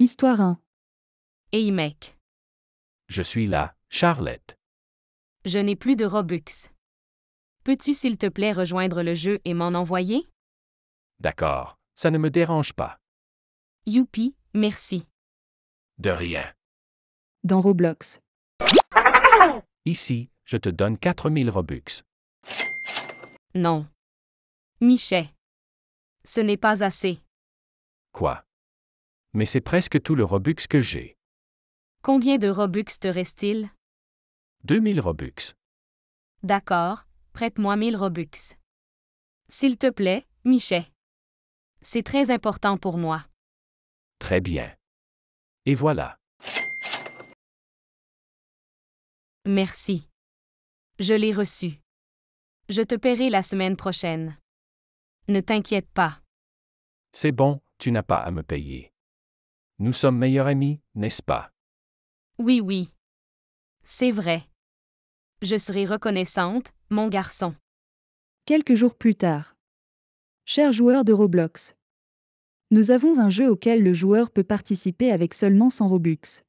Histoire 1. Hey mec, Je suis là, Charlotte. je n'ai plus de Robux. Peux-tu s'il te plaît rejoindre le jeu et m'en envoyer? D'accord, ça ne me dérange pas. Youpi, merci. De rien. Dans Roblox. Ici, je te donne 4000 Robux. Non. Michet. Ce n'est pas assez. Quoi mais c'est presque tout le Robux que j'ai. Combien de Robux te reste-t-il 2000 Robux. D'accord, prête-moi 1000 Robux. S'il te plaît, Michet. C'est très important pour moi. Très bien. Et voilà. Merci. Je l'ai reçu. Je te paierai la semaine prochaine. Ne t'inquiète pas. C'est bon, tu n'as pas à me payer. Nous sommes meilleurs amis, n'est-ce pas Oui, oui. C'est vrai. Je serai reconnaissante, mon garçon. Quelques jours plus tard. Cher joueur de Roblox. Nous avons un jeu auquel le joueur peut participer avec seulement 100 Robux.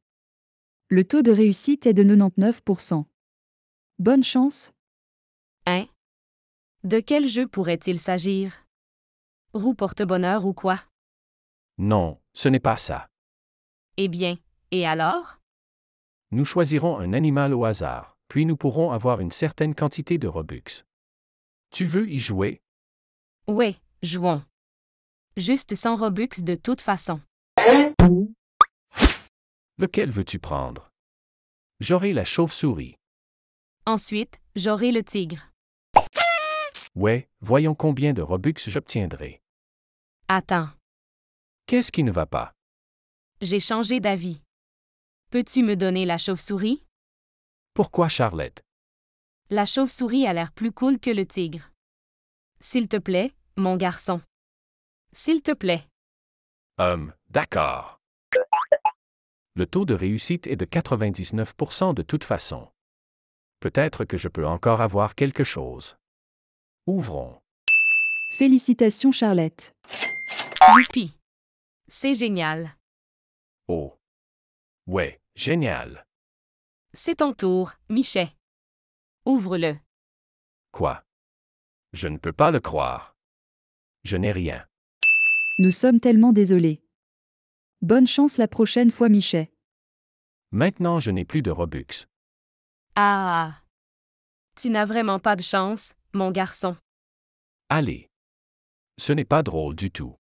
Le taux de réussite est de 99%. Bonne chance. Hein De quel jeu pourrait-il s'agir Roue porte-bonheur ou quoi Non, ce n'est pas ça. Eh bien, et alors Nous choisirons un animal au hasard, puis nous pourrons avoir une certaine quantité de Robux. Tu veux y jouer Oui, jouons. Juste 100 Robux de toute façon. Lequel veux-tu prendre J'aurai la chauve-souris. Ensuite, j'aurai le tigre. Ouais, voyons combien de Robux j'obtiendrai. Attends. Qu'est-ce qui ne va pas j'ai changé d'avis. Peux-tu me donner la chauve-souris? Pourquoi Charlotte? La chauve-souris a l'air plus cool que le tigre. S'il te plaît, mon garçon. S'il te plaît. Hum, d'accord. Le taux de réussite est de 99% de toute façon. Peut-être que je peux encore avoir quelque chose. Ouvrons. Félicitations Charlotte. Youpi. C'est génial. Oh. Ouais, génial. C'est ton tour, Michet. Ouvre-le. Quoi Je ne peux pas le croire. Je n'ai rien. Nous sommes tellement désolés. Bonne chance la prochaine fois, Michet. Maintenant, je n'ai plus de Robux. Ah. Tu n'as vraiment pas de chance, mon garçon. Allez. Ce n'est pas drôle du tout.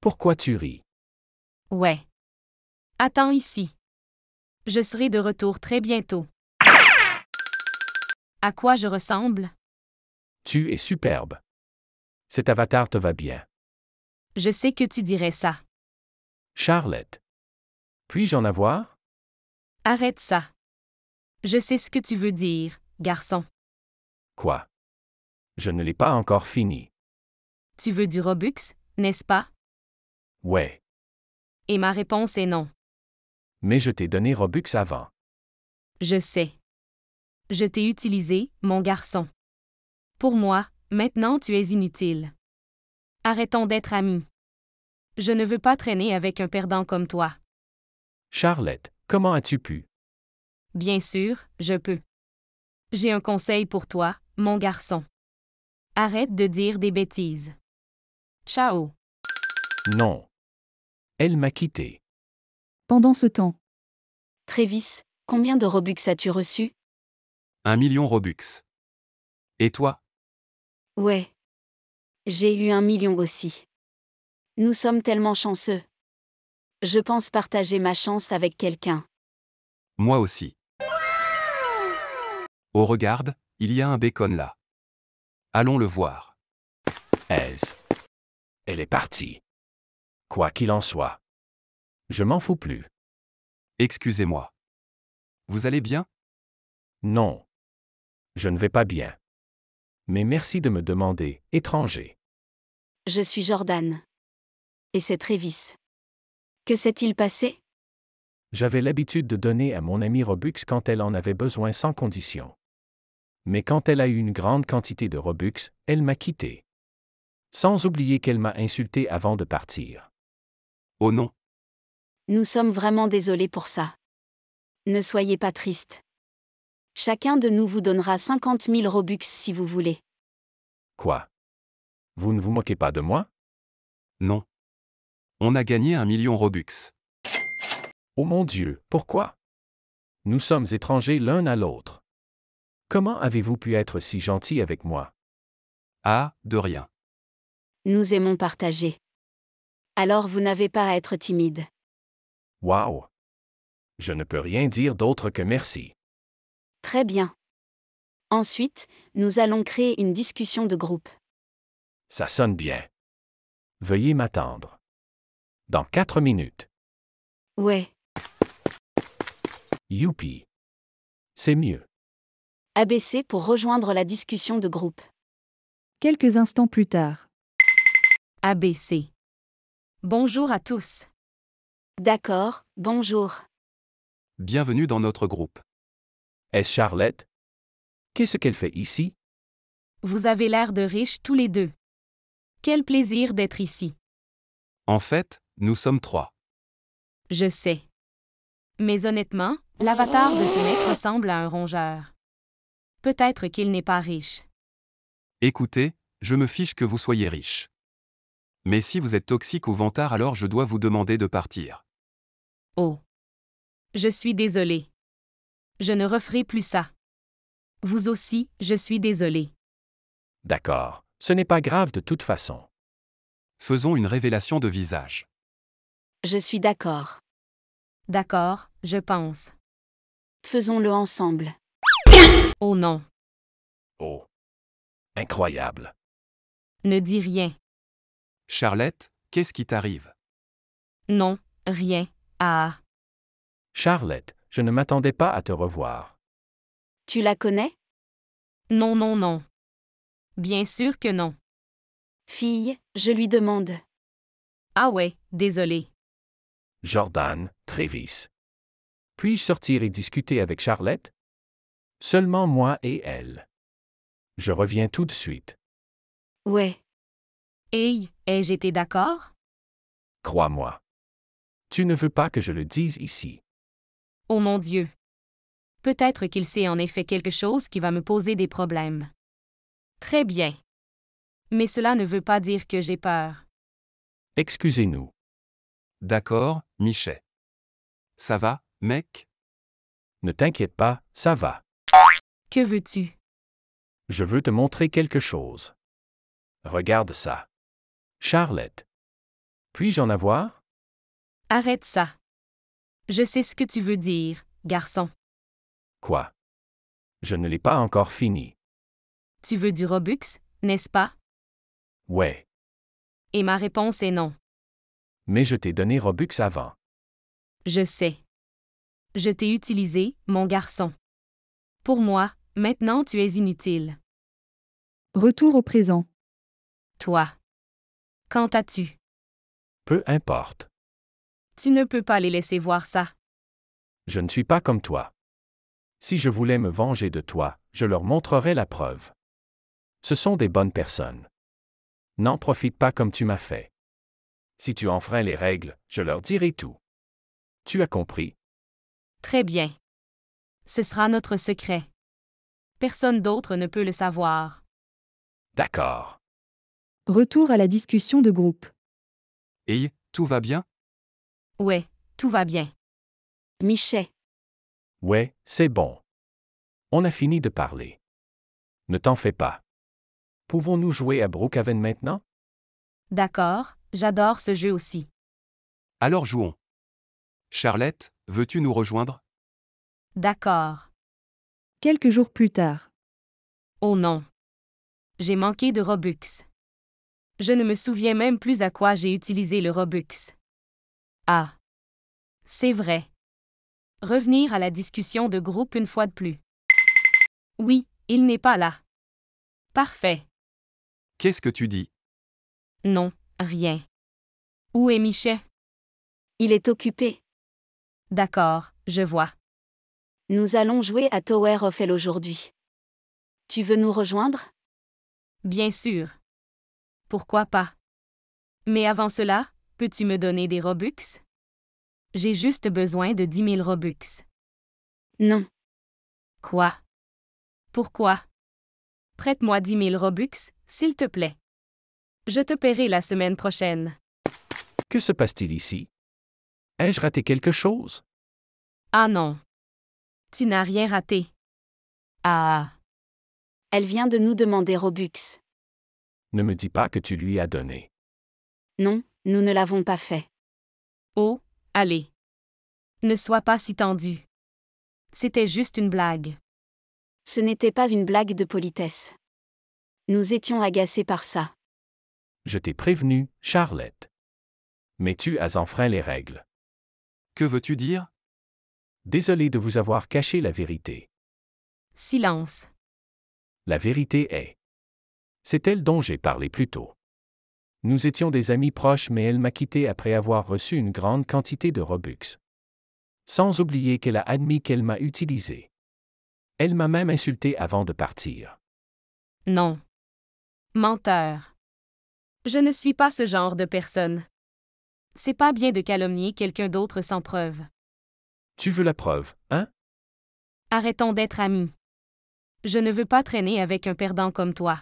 Pourquoi tu ris Ouais. Attends ici. Je serai de retour très bientôt. À quoi je ressemble? Tu es superbe. Cet avatar te va bien. Je sais que tu dirais ça. Charlotte. Puis-je en avoir? Arrête ça. Je sais ce que tu veux dire, garçon. Quoi? Je ne l'ai pas encore fini. Tu veux du Robux, n'est-ce pas? Ouais. Et ma réponse est non mais je t'ai donné Robux avant. Je sais. Je t'ai utilisé, mon garçon. Pour moi, maintenant tu es inutile. Arrêtons d'être amis. Je ne veux pas traîner avec un perdant comme toi. Charlotte, comment as-tu pu? Bien sûr, je peux. J'ai un conseil pour toi, mon garçon. Arrête de dire des bêtises. Ciao. Non. Elle m'a quitté. Pendant ce temps, Trévis, combien de Robux as-tu reçu Un million Robux. Et toi Ouais. J'ai eu un million aussi. Nous sommes tellement chanceux. Je pense partager ma chance avec quelqu'un. Moi aussi. Oh regarde, il y a un bacon là. Allons le voir. Aise. Elle est partie. Quoi qu'il en soit. Je m'en fous plus. Excusez-moi. Vous allez bien Non. Je ne vais pas bien. Mais merci de me demander, étranger. Je suis Jordan. Et c'est Trévis. Que s'est-il passé J'avais l'habitude de donner à mon ami Robux quand elle en avait besoin sans condition. Mais quand elle a eu une grande quantité de Robux, elle m'a quitté. Sans oublier qu'elle m'a insulté avant de partir. Oh non. Nous sommes vraiment désolés pour ça. Ne soyez pas tristes. Chacun de nous vous donnera 50 000 Robux si vous voulez. Quoi Vous ne vous moquez pas de moi Non. On a gagné un million Robux. Oh mon Dieu, pourquoi Nous sommes étrangers l'un à l'autre. Comment avez-vous pu être si gentil avec moi Ah, de rien. Nous aimons partager. Alors vous n'avez pas à être timide. Wow! Je ne peux rien dire d'autre que merci. Très bien. Ensuite, nous allons créer une discussion de groupe. Ça sonne bien. Veuillez m'attendre. Dans quatre minutes. Ouais. Youpi. C'est mieux. ABC pour rejoindre la discussion de groupe. Quelques instants plus tard. ABC. Bonjour à tous. D'accord, bonjour. Bienvenue dans notre groupe. Est-ce Charlotte? Qu'est-ce qu'elle fait ici? Vous avez l'air de riches tous les deux. Quel plaisir d'être ici. En fait, nous sommes trois. Je sais. Mais honnêtement, l'avatar de ce mec ressemble à un rongeur. Peut-être qu'il n'est pas riche. Écoutez, je me fiche que vous soyez riche. Mais si vous êtes toxique ou vantard, alors je dois vous demander de partir. Oh. Je suis désolé. Je ne referai plus ça. Vous aussi, je suis désolé. D'accord. Ce n'est pas grave de toute façon. Faisons une révélation de visage. Je suis d'accord. D'accord, je pense. Faisons-le ensemble. Oh non. Oh. Incroyable. Ne dis rien. Charlotte, qu'est-ce qui t'arrive Non, rien. Ah. Charlotte, je ne m'attendais pas à te revoir. Tu la connais Non, non, non. Bien sûr que non. Fille, je lui demande. Ah ouais, désolé. Jordan, Trévis. Puis-je sortir et discuter avec Charlotte Seulement moi et elle. Je reviens tout de suite. Ouais. Hey, ai-je été d'accord? Crois-moi. Tu ne veux pas que je le dise ici. Oh mon Dieu. Peut-être qu'il sait en effet quelque chose qui va me poser des problèmes. Très bien. Mais cela ne veut pas dire que j'ai peur. Excusez-nous. D'accord, Michet. Ça va, mec? Ne t'inquiète pas, ça va. Que veux-tu? Je veux te montrer quelque chose. Regarde ça. Charlotte. Puis-je en avoir? Arrête ça. Je sais ce que tu veux dire, garçon. Quoi? Je ne l'ai pas encore fini. Tu veux du Robux, n'est-ce pas? Ouais. Et ma réponse est non. Mais je t'ai donné Robux avant. Je sais. Je t'ai utilisé, mon garçon. Pour moi, maintenant tu es inutile. Retour au présent. Toi. Quand as-tu? Peu importe. Tu ne peux pas les laisser voir ça. Je ne suis pas comme toi. Si je voulais me venger de toi, je leur montrerai la preuve. Ce sont des bonnes personnes. N'en profite pas comme tu m'as fait. Si tu enfreins les règles, je leur dirai tout. Tu as compris. Très bien. Ce sera notre secret. Personne d'autre ne peut le savoir. D'accord. Retour à la discussion de groupe. Hey, tout va bien Ouais, tout va bien. Michel. Ouais, c'est bon. On a fini de parler. Ne t'en fais pas. Pouvons-nous jouer à Brookhaven maintenant D'accord, j'adore ce jeu aussi. Alors jouons. Charlotte, veux-tu nous rejoindre D'accord. Quelques jours plus tard. Oh non. J'ai manqué de Robux je ne me souviens même plus à quoi j'ai utilisé le Robux. Ah. C'est vrai. Revenir à la discussion de groupe une fois de plus. Oui, il n'est pas là. Parfait. Qu'est-ce que tu dis Non, rien. Où est Michel? Il est occupé. D'accord, je vois. Nous allons jouer à Tower of Hell aujourd'hui. Tu veux nous rejoindre Bien sûr pourquoi pas? Mais avant cela, peux-tu me donner des Robux? J'ai juste besoin de 10 000 Robux. Non. Quoi? Pourquoi? Prête-moi 10 000 Robux, s'il te plaît. Je te paierai la semaine prochaine. Que se passe-t-il ici? Ai-je raté quelque chose? Ah non. Tu n'as rien raté. Ah. Elle vient de nous demander Robux ne me dis pas que tu lui as donné. Non, nous ne l'avons pas fait. Oh, allez. Ne sois pas si tendu. C'était juste une blague. Ce n'était pas une blague de politesse. Nous étions agacés par ça. Je t'ai prévenu, Charlotte. Mais tu as enfreint les règles. Que veux-tu dire Désolé de vous avoir caché la vérité. Silence. La vérité est. C'est elle dont j'ai parlé plus tôt. Nous étions des amis proches mais elle m'a quitté après avoir reçu une grande quantité de Robux. Sans oublier qu'elle a admis qu'elle m'a utilisé. Elle m'a même insulté avant de partir. Non. Menteur. Je ne suis pas ce genre de personne. C'est pas bien de calomnier quelqu'un d'autre sans preuve. Tu veux la preuve, hein? Arrêtons d'être amis. Je ne veux pas traîner avec un perdant comme toi.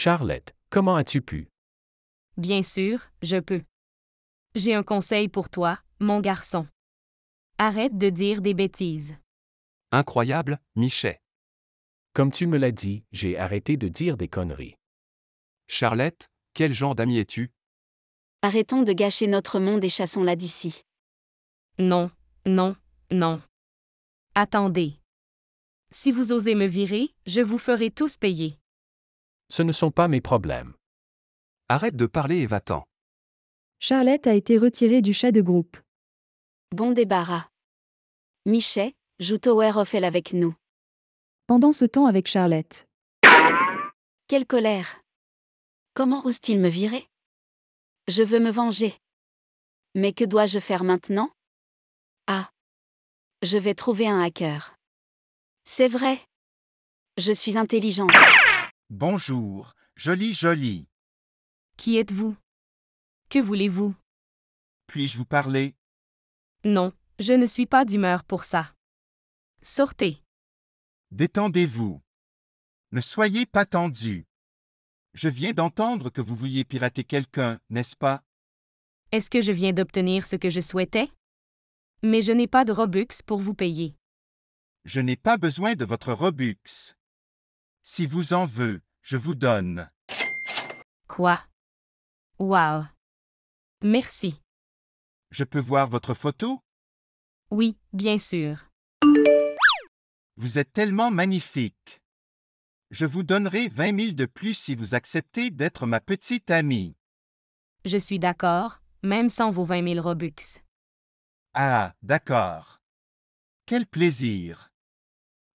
Charlotte, comment as-tu pu? Bien sûr, je peux. J'ai un conseil pour toi, mon garçon. Arrête de dire des bêtises. Incroyable, Michet. Comme tu me l'as dit, j'ai arrêté de dire des conneries. Charlotte, quel genre d'ami es-tu? Arrêtons de gâcher notre monde et chassons-la d'ici. Non, non, non. Attendez. Si vous osez me virer, je vous ferai tous payer. Ce ne sont pas mes problèmes. Arrête de parler et va-t'en. Charlotte a été retirée du chat de groupe. Bon débarras. Michet, joue Tower of Hell avec nous. Pendant ce temps avec Charlotte. Quelle colère. Comment ose-t-il me virer Je veux me venger. Mais que dois-je faire maintenant Ah. Je vais trouver un hacker. C'est vrai. Je suis intelligente. Bonjour, jolie jolie. Qui êtes-vous Que voulez-vous Puis-je vous parler Non, je ne suis pas d'humeur pour ça. Sortez. Détendez-vous. Ne soyez pas tendu. Je viens d'entendre que vous vouliez pirater quelqu'un, n'est-ce pas Est-ce que je viens d'obtenir ce que je souhaitais Mais je n'ai pas de Robux pour vous payer. Je n'ai pas besoin de votre Robux. Si vous en veux, je vous donne. Quoi Wow. Merci. Je peux voir votre photo Oui, bien sûr. Vous êtes tellement magnifique. Je vous donnerai 20 000 de plus si vous acceptez d'être ma petite amie. Je suis d'accord, même sans vos 20 000 Robux. Ah, d'accord. Quel plaisir.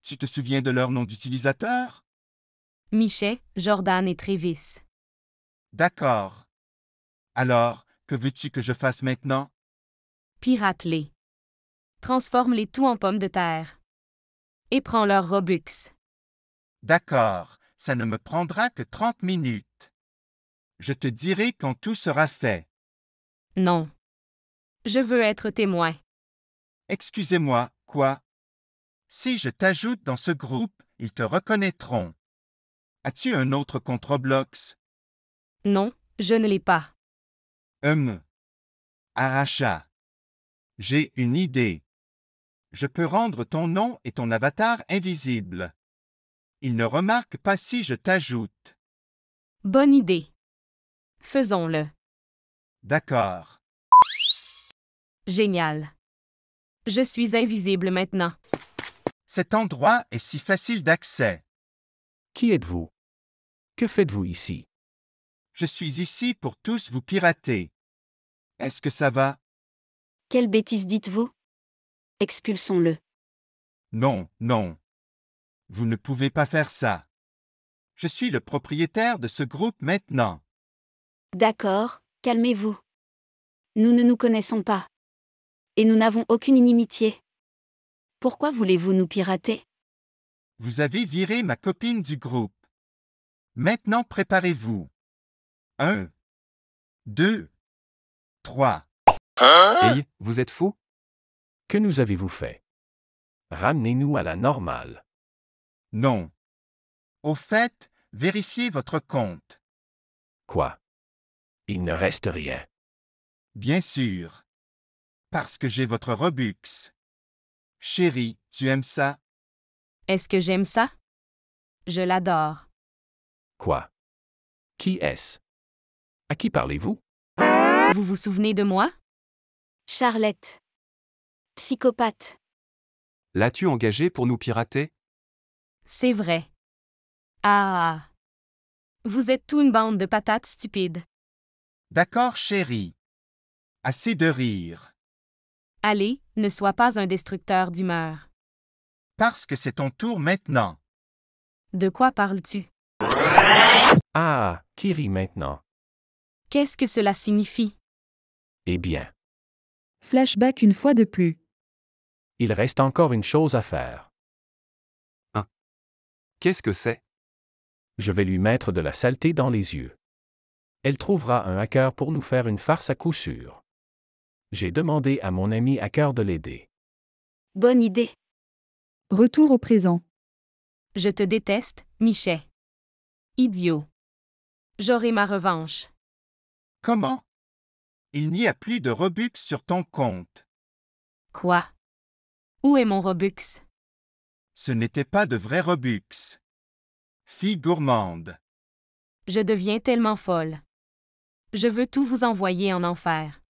Tu te souviens de leur nom d'utilisateur Michet, Jordan et Trévis. D'accord. Alors, que veux-tu que je fasse maintenant? Pirate-les. Transforme-les tout en pommes de terre. Et prends leur robux. D'accord, ça ne me prendra que 30 minutes. Je te dirai quand tout sera fait. Non. Je veux être témoin. Excusez-moi, quoi? Si je t'ajoute dans ce groupe, ils te reconnaîtront. As-tu un autre contre Non, je ne l'ai pas. Hum. Aracha. J'ai une idée. Je peux rendre ton nom et ton avatar invisibles. Il ne remarque pas si je t'ajoute. Bonne idée. Faisons-le. D'accord. Génial. Je suis invisible maintenant. Cet endroit est si facile d'accès. Qui êtes-vous que faites-vous ici Je suis ici pour tous vous pirater. Est-ce que ça va Quelle bêtise dites-vous Expulsons-le. Non, non. Vous ne pouvez pas faire ça. Je suis le propriétaire de ce groupe maintenant. D'accord, calmez-vous. Nous ne nous connaissons pas. Et nous n'avons aucune inimitié. Pourquoi voulez-vous nous pirater Vous avez viré ma copine du groupe. Maintenant préparez-vous. 1, 2, 3. Hey, vous êtes fou Que nous avez-vous fait Ramenez-nous à la normale. Non. Au fait, vérifiez votre compte. Quoi Il ne reste rien. Bien sûr. Parce que j'ai votre Robux. Chérie, tu aimes ça Est-ce que j'aime ça Je l'adore. Quoi Qui est-ce À qui parlez-vous Vous vous souvenez de moi Charlotte. Psychopathe. L'as-tu engagé pour nous pirater C'est vrai. Ah. Vous êtes tout une bande de patates stupides. D'accord, chérie. Assez de rire. Allez, ne sois pas un destructeur d'humeur. Parce que c'est ton tour maintenant. De quoi parles-tu ah, qui rit maintenant Qu'est-ce que cela signifie Eh bien. Flashback une fois de plus. Il reste encore une chose à faire. Hein? Qu'est-ce que c'est Je vais lui mettre de la saleté dans les yeux. Elle trouvera un hacker pour nous faire une farce à coup sûr. J'ai demandé à mon ami hacker de l'aider. Bonne idée. Retour au présent. Je te déteste, Michet. Idiot. J'aurai ma revanche. Comment Il n'y a plus de Robux sur ton compte. Quoi Où est mon Robux Ce n'était pas de vrai Robux. Fille gourmande. Je deviens tellement folle. Je veux tout vous envoyer en enfer.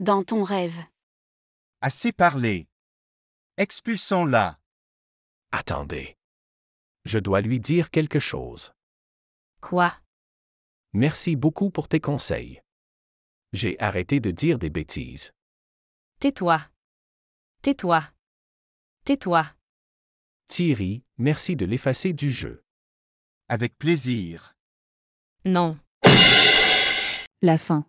Dans ton rêve. Assez parlé. Expulsons-la. Attendez. Je dois lui dire quelque chose. Quoi Merci beaucoup pour tes conseils. J'ai arrêté de dire des bêtises. Tais-toi. Tais-toi. Tais-toi. Thierry, merci de l'effacer du jeu. Avec plaisir. Non. La fin.